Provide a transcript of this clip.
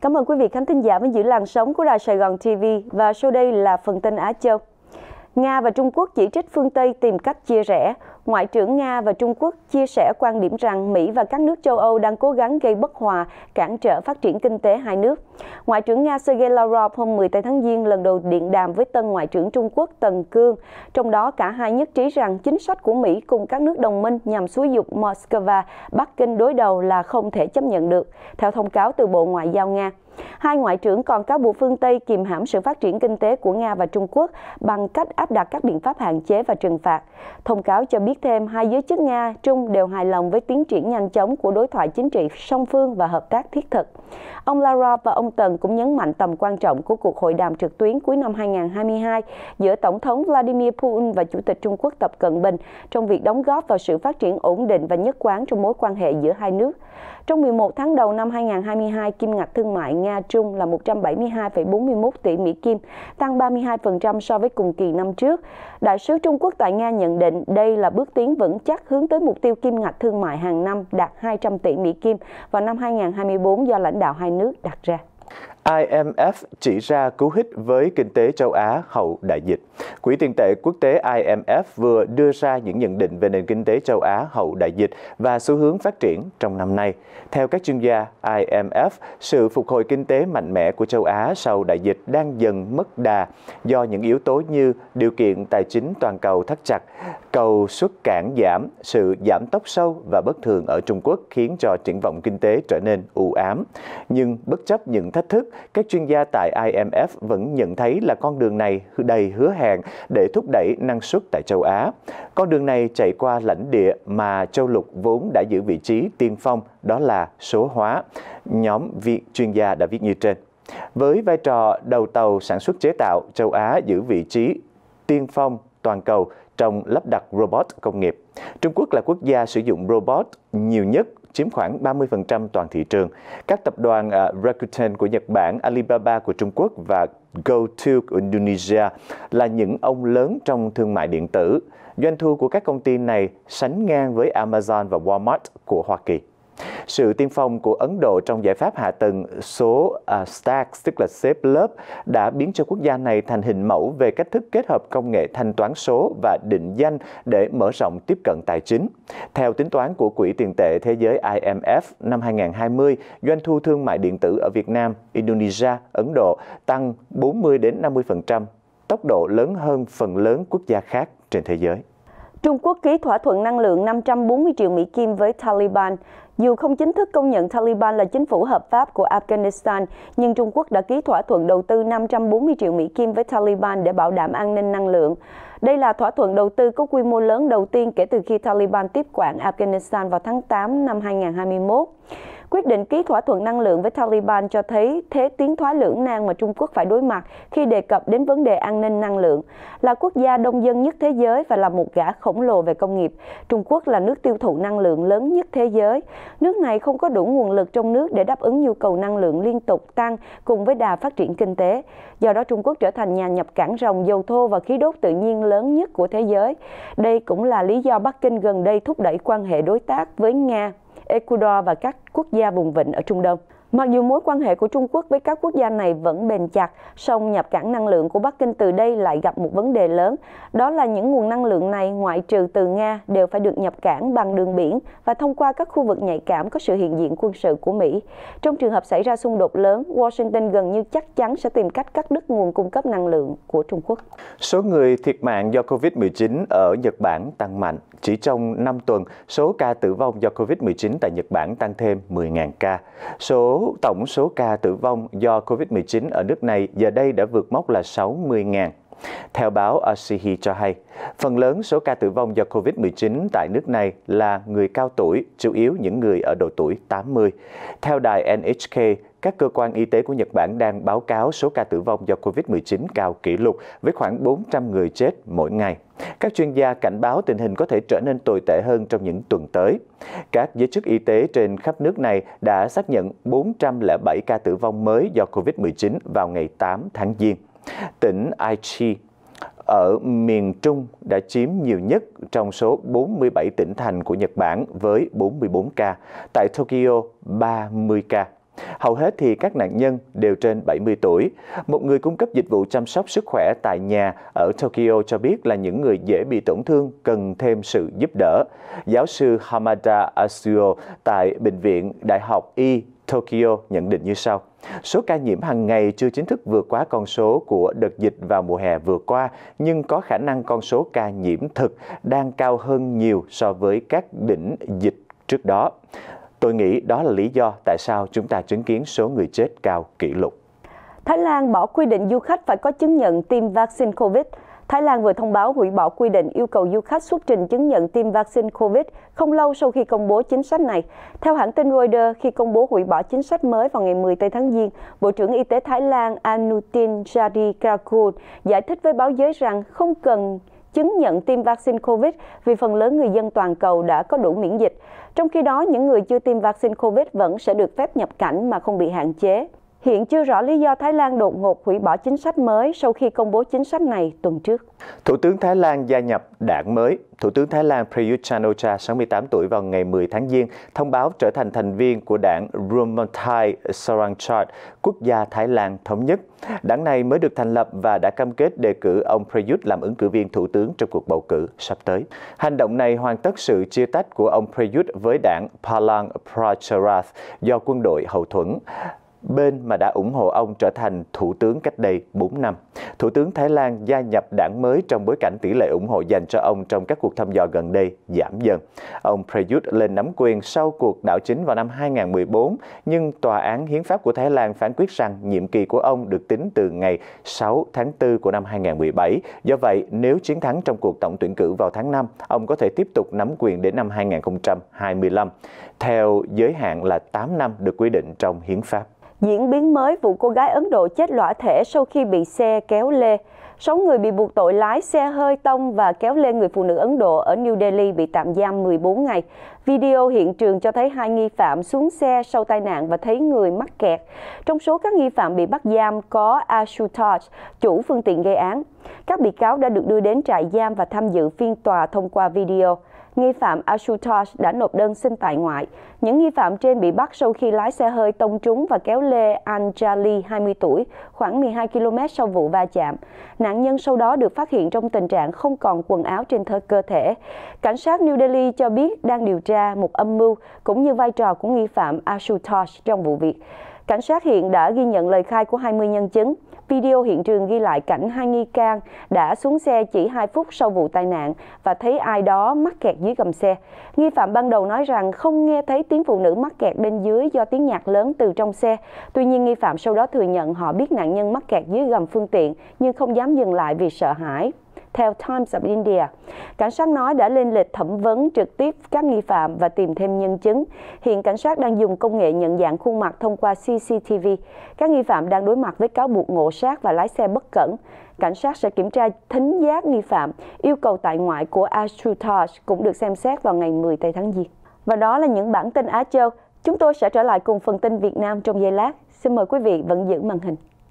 Cảm ơn quý vị khán thính giả vẫn giữ làn sóng của Đài Sài Gòn TV và sau đây là phần tin Á Châu. Nga và Trung Quốc chỉ trích phương Tây tìm cách chia rẽ. Ngoại trưởng Nga và Trung Quốc chia sẻ quan điểm rằng Mỹ và các nước châu Âu đang cố gắng gây bất hòa, cản trở phát triển kinh tế hai nước. Ngoại trưởng Nga Sergei Lavrov hôm 10 tháng Giêng lần đầu điện đàm với tân Ngoại trưởng Trung Quốc Tần Cương. Trong đó, cả hai nhất trí rằng chính sách của Mỹ cùng các nước đồng minh nhằm xúi dục Moscow, Bắc Kinh đối đầu là không thể chấp nhận được, theo thông cáo từ Bộ Ngoại giao Nga. Hai ngoại trưởng còn cáo buộc phương Tây kìm hãm sự phát triển kinh tế của Nga và Trung Quốc bằng cách áp đặt các biện pháp hạn chế và trừng phạt. Thông cáo cho biết thêm hai giới chức Nga, Trung đều hài lòng với tiến triển nhanh chóng của đối thoại chính trị song phương và hợp tác thiết thực. Ông Lavrov và ông Tần cũng nhấn mạnh tầm quan trọng của cuộc hội đàm trực tuyến cuối năm 2022 giữa Tổng thống Vladimir Putin và Chủ tịch Trung Quốc Tập Cận Bình trong việc đóng góp vào sự phát triển ổn định và nhất quán trong mối quan hệ giữa hai nước. Trong 11 tháng đầu năm 2022, kim ngạch thương mại Nga Trung là 172,41 tỷ Mỹ Kim, tăng 32% so với cùng kỳ năm trước. Đại sứ Trung Quốc tại Nga nhận định đây là bước tiến vững chắc hướng tới mục tiêu kim ngạch thương mại hàng năm đạt 200 tỷ Mỹ Kim vào năm 2024 do lãnh đạo hai nước đặt ra. IMF chỉ ra cú hích với kinh tế châu Á hậu đại dịch. Quỹ tiền tệ quốc tế IMF vừa đưa ra những nhận định về nền kinh tế châu Á hậu đại dịch và xu hướng phát triển trong năm nay. Theo các chuyên gia IMF, sự phục hồi kinh tế mạnh mẽ của châu Á sau đại dịch đang dần mất đà do những yếu tố như điều kiện tài chính toàn cầu thắt chặt, cầu xuất cảng giảm, sự giảm tốc sâu và bất thường ở Trung Quốc khiến cho triển vọng kinh tế trở nên u ám. Nhưng bất chấp những thách thức, các chuyên gia tại IMF vẫn nhận thấy là con đường này đầy hứa hẹn để thúc đẩy năng suất tại châu Á. Con đường này chạy qua lãnh địa mà châu lục vốn đã giữ vị trí tiên phong, đó là số hóa. Nhóm viện chuyên gia đã viết như trên. Với vai trò đầu tàu sản xuất chế tạo, châu Á giữ vị trí tiên phong toàn cầu trong lắp đặt robot công nghiệp. Trung Quốc là quốc gia sử dụng robot nhiều nhất chiếm khoảng 30% toàn thị trường. Các tập đoàn uh, Rakuten của Nhật Bản, Alibaba của Trung Quốc và GoTo của Indonesia là những ông lớn trong thương mại điện tử. Doanh thu của các công ty này sánh ngang với Amazon và Walmart của Hoa Kỳ. Sự tiên phong của Ấn Độ trong giải pháp hạ tầng số uh, à, stacks tức là xếp lớp đã biến cho quốc gia này thành hình mẫu về cách thức kết hợp công nghệ thanh toán số và định danh để mở rộng tiếp cận tài chính. Theo tính toán của Quỹ tiền tệ thế giới IMF năm 2020, doanh thu thương mại điện tử ở Việt Nam, Indonesia, Ấn Độ tăng 40 đến 50%, tốc độ lớn hơn phần lớn quốc gia khác trên thế giới. Trung Quốc ký thỏa thuận năng lượng 540 triệu Mỹ Kim với Taliban. Dù không chính thức công nhận Taliban là chính phủ hợp pháp của Afghanistan, nhưng Trung Quốc đã ký thỏa thuận đầu tư 540 triệu Mỹ Kim với Taliban để bảo đảm an ninh năng lượng. Đây là thỏa thuận đầu tư có quy mô lớn đầu tiên kể từ khi Taliban tiếp quản Afghanistan vào tháng 8 năm 2021. Quyết định ký thỏa thuận năng lượng với Taliban cho thấy thế tiến thoái lưỡng nan mà Trung Quốc phải đối mặt khi đề cập đến vấn đề an ninh năng lượng. Là quốc gia đông dân nhất thế giới và là một gã khổng lồ về công nghiệp, Trung Quốc là nước tiêu thụ năng lượng lớn nhất thế giới. Nước này không có đủ nguồn lực trong nước để đáp ứng nhu cầu năng lượng liên tục tăng cùng với đà phát triển kinh tế. Do đó Trung Quốc trở thành nhà nhập cảng rồng dầu thô và khí đốt tự nhiên lớn nhất của thế giới. Đây cũng là lý do Bắc Kinh gần đây thúc đẩy quan hệ đối tác với Nga ecuador và các quốc gia vùng vịnh ở trung đông Mặc dù mối quan hệ của Trung Quốc với các quốc gia này vẫn bền chặt, song nhập cảng năng lượng của Bắc Kinh từ đây lại gặp một vấn đề lớn. Đó là những nguồn năng lượng này ngoại trừ từ Nga đều phải được nhập cảng bằng đường biển và thông qua các khu vực nhạy cảm có sự hiện diện quân sự của Mỹ. Trong trường hợp xảy ra xung đột lớn, Washington gần như chắc chắn sẽ tìm cách cắt đứt nguồn cung cấp năng lượng của Trung Quốc. Số người thiệt mạng do COVID-19 ở Nhật Bản tăng mạnh. Chỉ trong 5 tuần, số ca tử vong do COVID-19 tại Nhật Bản tăng thêm 10.000 ca. Số tổng số ca tử vong do COVID-19 ở nước này giờ đây đã vượt mốc là 60.000. Theo báo Asahi cho hay, phần lớn số ca tử vong do COVID-19 tại nước này là người cao tuổi, chủ yếu những người ở độ tuổi 80. Theo đài NHK, các cơ quan y tế của Nhật Bản đang báo cáo số ca tử vong do COVID-19 cao kỷ lục với khoảng 400 người chết mỗi ngày. Các chuyên gia cảnh báo tình hình có thể trở nên tồi tệ hơn trong những tuần tới. Các giới chức y tế trên khắp nước này đã xác nhận 407 ca tử vong mới do COVID-19 vào ngày 8 tháng Giêng. Tỉnh Aichi ở miền Trung đã chiếm nhiều nhất trong số 47 tỉnh thành của Nhật Bản với 44 ca, tại Tokyo 30 ca. Hầu hết thì các nạn nhân đều trên 70 tuổi. Một người cung cấp dịch vụ chăm sóc sức khỏe tại nhà ở Tokyo cho biết là những người dễ bị tổn thương cần thêm sự giúp đỡ. Giáo sư Hamada Asuo tại Bệnh viện Đại học Y Tokyo nhận định như sau. Số ca nhiễm hàng ngày chưa chính thức vượt quá con số của đợt dịch vào mùa hè vừa qua, nhưng có khả năng con số ca nhiễm thực đang cao hơn nhiều so với các đỉnh dịch trước đó. Tôi nghĩ đó là lý do tại sao chúng ta chứng kiến số người chết cao kỷ lục. Thái Lan bỏ quy định du khách phải có chứng nhận tiêm vaccine COVID. Thái Lan vừa thông báo hủy bỏ quy định yêu cầu du khách xuất trình chứng nhận tiêm vaccine COVID không lâu sau khi công bố chính sách này. Theo hãng tin Reuters, khi công bố hủy bỏ chính sách mới vào ngày 10 tháng Giêng, Bộ trưởng Y tế Thái Lan Anutin Charikakul giải thích với báo giới rằng không cần chứng nhận tiêm vaccine COVID vì phần lớn người dân toàn cầu đã có đủ miễn dịch. Trong khi đó, những người chưa tiêm vaccine COVID vẫn sẽ được phép nhập cảnh mà không bị hạn chế. Hiện chưa rõ lý do Thái Lan đột ngột hủy bỏ chính sách mới sau khi công bố chính sách này tuần trước. Thủ tướng Thái Lan gia nhập đảng mới. Thủ tướng Thái Lan Prayut chan o cha 68 tuổi vào ngày 10 tháng Giêng, thông báo trở thành thành viên của đảng Rumanthai Sarangchart, quốc gia Thái Lan thống nhất. Đảng này mới được thành lập và đã cam kết đề cử ông Prayut làm ứng cử viên thủ tướng trong cuộc bầu cử sắp tới. Hành động này hoàn tất sự chia tách của ông Prayut với đảng Palang Pracharath do quân đội hậu thuẫn bên mà đã ủng hộ ông trở thành thủ tướng cách đây 4 năm. Thủ tướng Thái Lan gia nhập đảng mới trong bối cảnh tỷ lệ ủng hộ dành cho ông trong các cuộc thăm dò gần đây giảm dần. Ông Prayut lên nắm quyền sau cuộc đảo chính vào năm 2014, nhưng Tòa án Hiến pháp của Thái Lan phán quyết rằng nhiệm kỳ của ông được tính từ ngày 6 tháng 4 của năm 2017. Do vậy, nếu chiến thắng trong cuộc tổng tuyển cử vào tháng 5, ông có thể tiếp tục nắm quyền đến năm 2025, theo giới hạn là 8 năm được quy định trong hiến pháp diễn biến mới vụ cô gái Ấn Độ chết lõa thể sau khi bị xe kéo lê. 6 người bị buộc tội lái xe hơi tông và kéo lê người phụ nữ Ấn Độ ở New Delhi bị tạm giam 14 ngày. Video hiện trường cho thấy hai nghi phạm xuống xe sau tai nạn và thấy người mắc kẹt. Trong số các nghi phạm bị bắt giam có Ashutosh, chủ phương tiện gây án. Các bị cáo đã được đưa đến trại giam và tham dự phiên tòa thông qua video nghi phạm Ashutosh đã nộp đơn xin tại ngoại. Những nghi phạm trên bị bắt sau khi lái xe hơi tông trúng và kéo lê Anjali, 20 tuổi, khoảng 12 km sau vụ va chạm. Nạn nhân sau đó được phát hiện trong tình trạng không còn quần áo trên cơ thể. Cảnh sát New Delhi cho biết đang điều tra một âm mưu cũng như vai trò của nghi phạm Ashutosh trong vụ việc. Cảnh sát hiện đã ghi nhận lời khai của 20 nhân chứng. Video hiện trường ghi lại cảnh hai nghi can đã xuống xe chỉ 2 phút sau vụ tai nạn và thấy ai đó mắc kẹt dưới gầm xe. Nghi phạm ban đầu nói rằng không nghe thấy tiếng phụ nữ mắc kẹt bên dưới do tiếng nhạc lớn từ trong xe. Tuy nhiên nghi phạm sau đó thừa nhận họ biết nạn nhân mắc kẹt dưới gầm phương tiện nhưng không dám dừng lại vì sợ hãi theo Times of India. Cảnh sát nói đã lên lịch thẩm vấn trực tiếp các nghi phạm và tìm thêm nhân chứng. Hiện cảnh sát đang dùng công nghệ nhận dạng khuôn mặt thông qua CCTV. Các nghi phạm đang đối mặt với cáo buộc ngộ sát và lái xe bất cẩn. Cảnh sát sẽ kiểm tra thính giác nghi phạm. Yêu cầu tại ngoại của Ashutosh cũng được xem xét vào ngày 10 tây tháng Giêng. Và đó là những bản tin Á Châu. Chúng tôi sẽ trở lại cùng phần tin Việt Nam trong giây lát. Xin mời quý vị vẫn giữ màn hình.